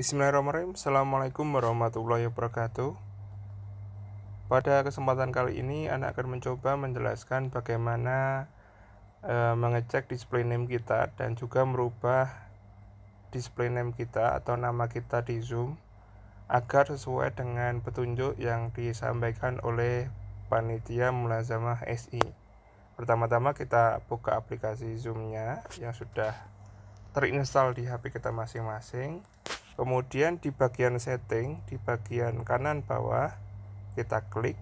Bismillahirrahmanirrahim Assalamualaikum warahmatullahi wabarakatuh Pada kesempatan kali ini Anda akan mencoba menjelaskan bagaimana e, Mengecek display name kita Dan juga merubah Display name kita atau nama kita di zoom Agar sesuai dengan petunjuk yang disampaikan oleh Panitia Mulazamah SI Pertama-tama kita buka aplikasi zoomnya yang sudah terinstall di HP kita masing-masing kemudian di bagian setting di bagian kanan bawah kita klik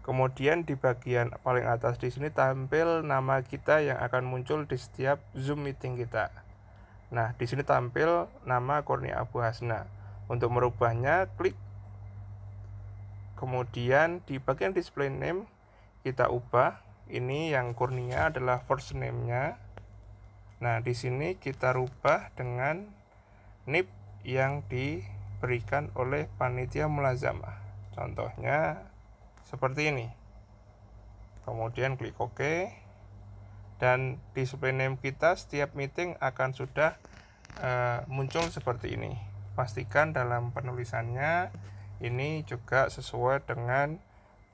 kemudian di bagian paling atas di sini tampil nama kita yang akan muncul di setiap zoom meeting kita nah di sini tampil nama Kurnia Abu Hasna untuk merubahnya klik kemudian di bagian display name kita ubah ini yang Kurnia adalah first name-nya nah di sini kita rubah dengan NIP yang diberikan oleh panitia mulazamah. Contohnya seperti ini. Kemudian klik OK dan di display name kita setiap meeting akan sudah uh, muncul seperti ini. Pastikan dalam penulisannya ini juga sesuai dengan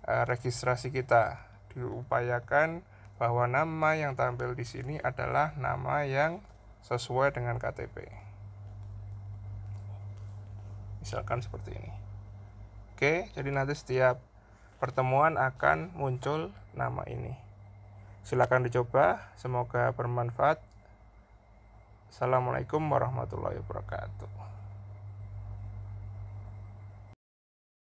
uh, registrasi kita. Diupayakan bahwa nama yang tampil di sini adalah nama yang sesuai dengan KTP misalkan seperti ini oke jadi nanti setiap pertemuan akan muncul nama ini silakan dicoba semoga bermanfaat Assalamualaikum warahmatullahi wabarakatuh